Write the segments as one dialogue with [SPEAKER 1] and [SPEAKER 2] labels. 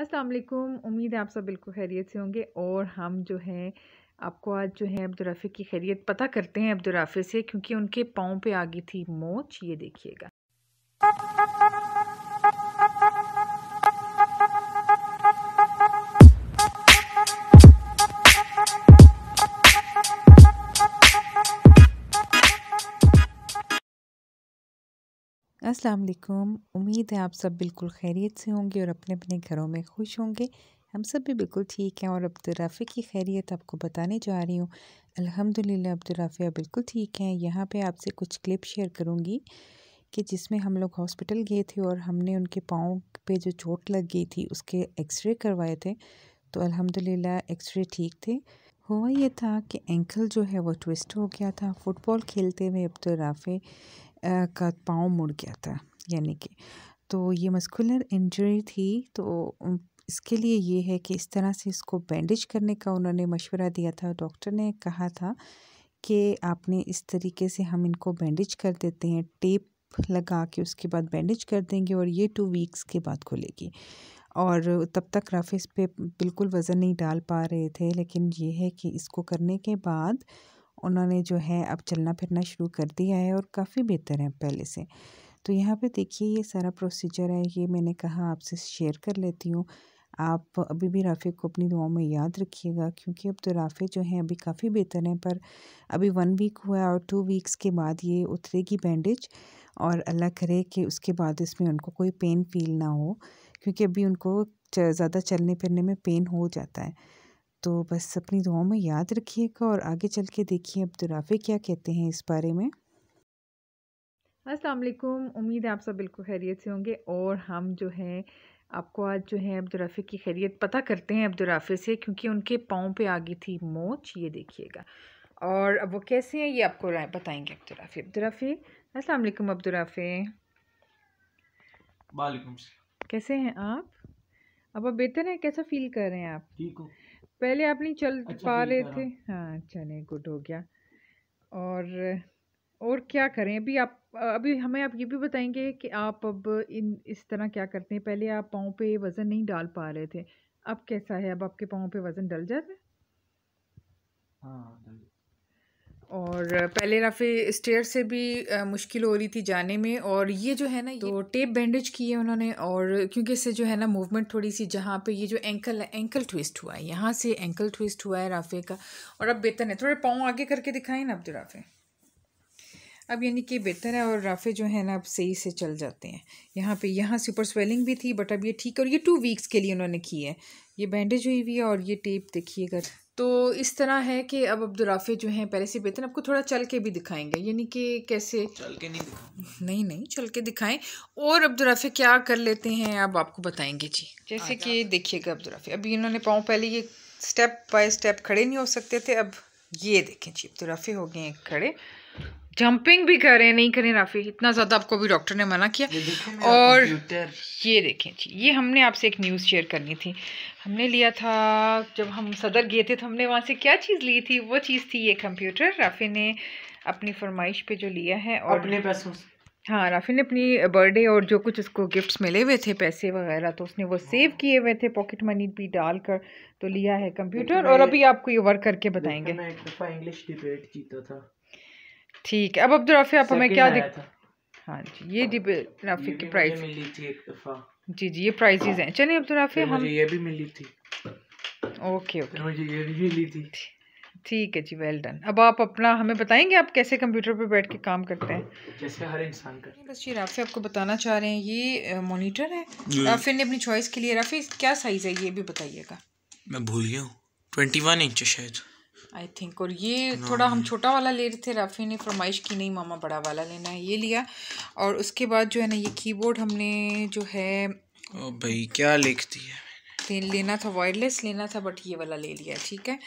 [SPEAKER 1] अस्सलाम वालेकुम उम्मीद है आप सब बिल्कुल खैरियत से होंगे और हम जो है आपको आज जो है अब्दुराफे की खैरियत पता करते हैं अब्दुराफे से क्योंकि उनके पाँव पे आ गई थी मोच ये देखिएगा
[SPEAKER 2] अस्सलाम वालेकुम उम्मीद है आप सब बिल्कुल खैरियत से होंगे और अपने अपने घरों में खुश होंगे हम सब भी बिल्कुल ठीक हैं और अब्दुलराफ़ी की खैरियत आपको बताने जा रही हूँ अल्हम्दुलिल्लाह अब्दुलराफ़िया बिल्कुल ठीक हैं यहाँ पे आपसे कुछ क्लिप शेयर करूँगी कि जिसमें हम लोग हॉस्पिटल गए थे और हमने उनके पाँव पर जो चोट लग गई थी उसके एक्सरे करवाए थे तो अलहमदिल्ला एक्सरे ठीक थे हुआ ये था कि एंकल जो है वो ट्विस्ट हो गया था फुटबॉल खेलते हुए अब्दुलराफ़े का पाँव मुड़ गया था यानी कि तो ये मस्कुलर इंजरी थी तो इसके लिए ये है कि इस तरह से इसको बैंडेज करने का उन्होंने मशवरा दिया था डॉक्टर ने कहा था कि आपने इस तरीके से हम इनको बैंडेज कर देते हैं टेप लगा के उसके बाद बैंडेज कर देंगे और ये टू वीक्स के बाद खुलेगी और तब तक राफ़ेस पे पर बिल्कुल वज़न नहीं डाल पा रहे थे लेकिन ये है कि इसको करने के बाद उन्होंने जो है अब चलना फिरना शुरू कर दिया है और काफ़ी बेहतर है पहले से तो यहाँ पे देखिए ये सारा प्रोसीजर है ये मैंने कहा आपसे शेयर कर लेती हूँ आप अभी भी राफ़े को अपनी दुआओं में याद रखिएगा क्योंकि अब तो राफ़े जो हैं अभी काफ़ी बेहतर हैं पर अभी वन वीक हुआ है और टू वीक्स के बाद ये उतरेगी बैंडेज और अल्लाह करे कि उसके बाद इसमें उनको कोई पेन फील ना हो क्योंकि अभी उनको ज़्यादा चलने फिरने में पेन हो जाता है तो बस अपनी दुआओं में याद रखिएगा और आगे चल के देखिए अब्दुलराफ़े क्या कहते हैं इस बारे में
[SPEAKER 1] अस्सलाम वालेकुम उम्मीद है आप सब बिल्कुल खैरियत से होंगे और हम जो है आपको आज जो है अब्दुलराफ़े की खैरियत पता करते हैं अब्दुलराफ़े से क्योंकि उनके पाँव पे आ गई थी मोच ये देखिएगा और अब वो कैसे हैं ये आपको बताएंगे अब्दुलराफ़े अब्दुलराफ़े अस्सलाम वालेकुम अब्दुलराफ़े वालेकुम कैसे हैं आप अब आप बेहतर हैं कैसा फील कर रहे हैं आप ठीक हो पहले आप नहीं चल अच्छा, पा रहे थे हाँ, हाँ चले अच्छा, गुड हो गया और और क्या करें अभी आप अभी हमें आप ये भी बताएंगे कि आप अब इन इस तरह क्या करते हैं पहले आप पाँव पे वज़न नहीं डाल पा रहे थे अब कैसा है अब आपके पाँव पे वज़न डल जाता है हाँ और पहले रफ़े स्टेयर से भी मुश्किल हो रही थी जाने में और ये जो है ना ये तो टेप बैंडेज की है उन्होंने और क्योंकि इससे जो है ना मूवमेंट थोड़ी सी जहाँ पे ये जो एंकल है एंकल ट्विस्ट हुआ है यहाँ से एंकल ट्विस्ट हुआ है राफ़े का और अब बेहतर है थोड़े पाँव आगे करके दिखाएं ना अब तो राफ़े अब यानी कि बेहतर है और राफ़े जो है ना अब सही से चल जाते हैं यहाँ पर यहाँ से स्वेलिंग भी थी बट अब ये ठीक है और ये टू वीक्स के लिए उन्होंने की है ये बैंडेज हुई हुई है और ये टेप देखिएगा तो इस तरह है कि अब अब्दुलराफे जो हैं पहले से बेहतर आपको थोड़ा चल के भी दिखाएंगे यानी कि कैसे चल के नहीं दिखाएं नहीं नहीं चल के दिखाएं और अब्दुलराफे क्या कर लेते हैं अब आपको बताएंगे जी जैसे कि देखिएगा अब्दुलराफे अभी इन्होंने पाँव पहले ये स्टेप बाय स्टेप खड़े नहीं हो सकते थे अब ये देखें जी अब्दुलराफे हो गए हैं खड़े जंपिंग भी करें नहीं करें राफी इतना ज़्यादा आपको भी डॉक्टर ने मना किया ये और ये देखें जी ये हमने आपसे एक न्यूज़ शेयर करनी थी हमने लिया था जब हम सदर गए थे तो हमने वहाँ से क्या चीज़ ली थी वो चीज़ थी ये कंप्यूटर राफी ने अपनी फरमाइश पे जो लिया है और अपने पैसों हाँ राफी ने अपनी बर्थडे और जो कुछ उसको गिफ्ट्स मिले हुए थे पैसे वगैरह तो उसने वो सेव हाँ। किए हुए थे पॉकेट मनी भी डाल कर तो लिया है कंप्यूटर और अभी आपको ये वर्क करके बताएंगे मैं इंग्लिश डिबेट जीता था ठीक है अब अब्दुलरफी आप हमें क्या दिख हाँ जी ये डिब हाँ। डिब्राफी की प्राइस मिली थी एक दफ़ा जी जी ये प्राइजेज हैं चलिए अब्दुलरफी हम ये भी मिली थी ओके ओके मुझे ये भी मिली थी ठीक है जी वेल डन अब आप अपना हमें बताएंगे आप कैसे कंप्यूटर पर बैठ के काम करते हैं जैसे हर इंसान का बस जी राफी आपको बताना चाह रहे हैं ये मॉनिटर है राफी ने अपनी चॉइस के लिए राफी क्या साइज़ है ये भी बताइएगा
[SPEAKER 2] मैं भूल गया हूँ ट्वेंटी वन इंच शायद
[SPEAKER 1] आई थिंक और ये थोड़ा हम छोटा वाला ले रहे थे राफी ने फरमाइश की नहीं मामा बड़ा वाला लेना है ये लिया और उसके बाद जो है ना ये कीबोर्ड हमने जो है
[SPEAKER 2] ओ भाई क्या लिख दिया
[SPEAKER 1] लेना था वायरलेस लेना था बट ये वाला ले लिया ठीक है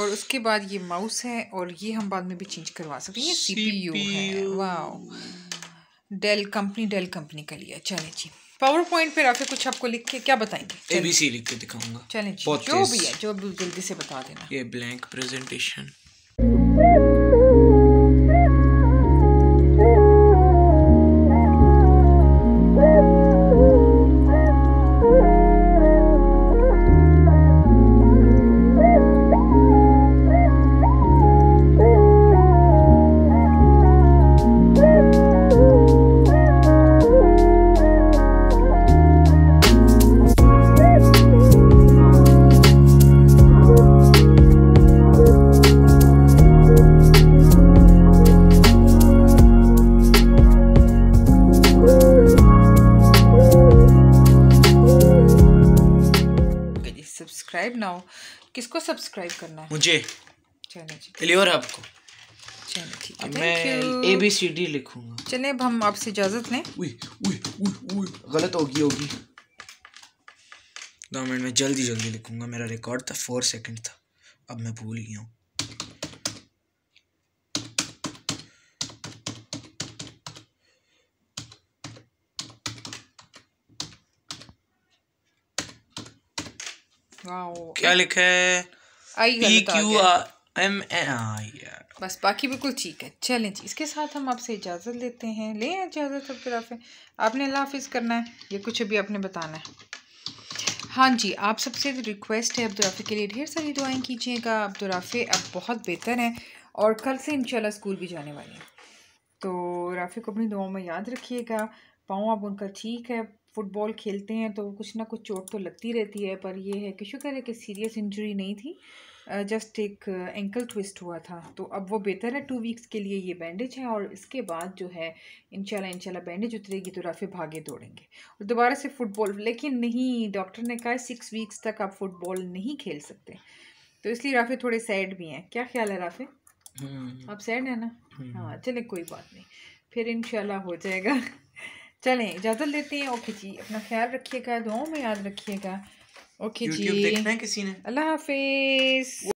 [SPEAKER 1] और उसके बाद ये माउस है और ये हम बाद में भी चेंज करवा सकते हैं ये सी है वाह डेल कंपनी डेल कंपनी का लिया चले जी पावर पॉइंट पे आके कुछ आपको लिख के क्या बताएंगे एबीसी लिख के दिखाऊंगा चलिए जो भी है जो जल्दी से बता देना ये ब्लैंक प्रेजेंटेशन सब्सक्राइब ना हो किसको सब्सक्राइब करना है मुझे चलो जी चलिए और आपको चलो मैं ए बी सी डी लिखूंगा चलिए अब हम आपसे इजाज़त लें गलत होगी होगी
[SPEAKER 2] दो मिनट में जल्दी जल्दी लिखूंगा मेरा रिकॉर्ड था फोर सेकंड था अब मैं भूल गया हूँ
[SPEAKER 1] क्या लिखा है P Q R M N I बस बाकी बिल्कुल ठीक है चलें जी इसके साथ हम आपसे इजाज़त लेते हैं ले इजाज़त सबके तरफ आपने अल्लाह हाफिज़ करना है ये कुछ अभी आपने बताना है हाँ जी आप सबसे तो रिक्वेस्ट है अब्दुलराफ़े के लिए ढेर सारी दुआएं कीजिएगा अब्दुलराफ़े अब बहुत बेहतर हैं और कल से इंशाल्लाह स्कूल भी जाने वाले हैं तो राफे को अपनी दुआओं में याद रखिएगा पाँव अब उनका ठीक है फुटबॉल खेलते हैं तो कुछ ना कुछ चोट तो लगती रहती है पर यह है कि शुक्र है कि सीरियस इंजरी नहीं थी जस्ट एक एंकल ट्विस्ट हुआ था तो अब वो बेहतर है टू वीक्स के लिए ये बैंडेज है और इसके बाद जो है इंशाल्लाह इनशाला बैंडेज उतरेगी तो राफे भागे दौड़ेंगे और दोबारा से फुटबॉल लेकिन नहीं डॉक्टर ने कहा सिक्स वीक्स तक आप फुटबॉल नहीं खेल सकते तो इसलिए राफे थोड़े सैड भी हैं क्या ख्याल है राफे हम्म। आप सैड हैं ना हम्म। हाँ चले कोई बात नहीं फिर इनशाला हो जाएगा चलें इजाज़त लेते हैं ओके जी अपना ख्याल रखिएगा दुआओं में याद रखिएगा ओके जी देखना है किसी ने अल्लाह हाफिज़